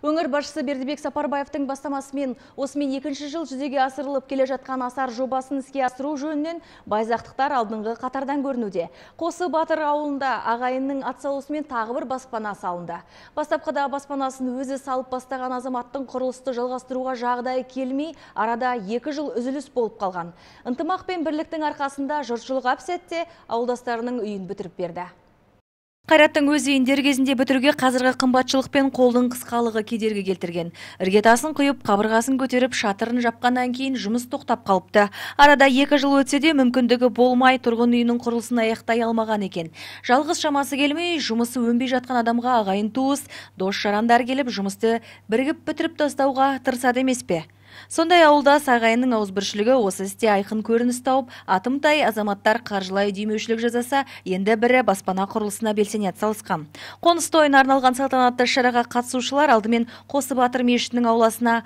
Өңір басшысы Бердібек Сапарбаевтың бастамасымен осымен екінші жыл жүзеге асырылып келе жатқан асар жобасын іске асыру жөнінен байзақтықтар алдыңғы қатардан көрінуде. Қосы Батыр ауылында ағайынның атсалысымен тағы бір баспана салынды. Бастапқыда баспанасын өзі салып бастаған азаматтың құрылысты жалғастыруға жағдайы келмей, арада екі жыл үзіліс болып қалған. Ынтымақ пен бірліктің арқасында жұртшылық әпсетте ауылдастарының үйін бітіріп берді қайраттың өз ендер кезінде бітіруге қазіргі қымбатшылық пен қолдың қысқалығы кедергі келтірген іргетасын құйып қабырғасын көтеріп шатырын жапқаннан кейін жұмыс тоқтап қалыпты арада екі жыл өтсе де мүмкіндігі болмай тұрғын үйінің құрылысын аяқтай алмаған екен жалғыз шамасы келмей жұмысы өнбей жатқан адамға ағайын туыс дос жарандар келіп жұмысты бірігіп бітіріп тастауға тырысады емес пе сондай ауылда сағайының ауызбіршілігі осы істе айқын көрініс тауып атымтай азаматтар қаржылай демеушілік жазаса енді бірі баспана құрылысына белсене атсалысқан қоныс тойына арналған салтанатты шараға қатысушылар алдымен қосы батыр мешітінің ауласына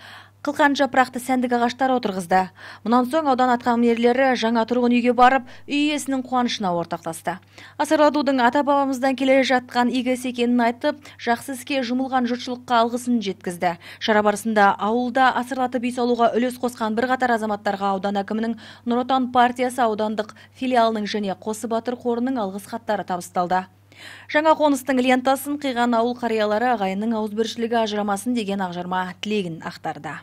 қылқан жапырақты сәндік ағаштар отырғызды мұнан соң аудан атқамінерлері жаңа тұрғын үйге барып үй иесінің қуанышына ортақтасты асарлатудың ата бабамыздан келе жатқан игі іс екенін айтып жақсы іске жұмылған жұртшылыққа алғысын жеткізді шара барысында ауылда асырлатып үй салуға үлес қосқан бірқатар азаматтарға аудан әкімінің нұр отан партиясы аудандық филиалының және қосы батыр қорының алғыс хаттары табысталды жаңа қоныстың лентасын қиған ауыл қариялары ағайынның ауызбіршілігі ажырамасын деген ақжарма тілегін ақтарды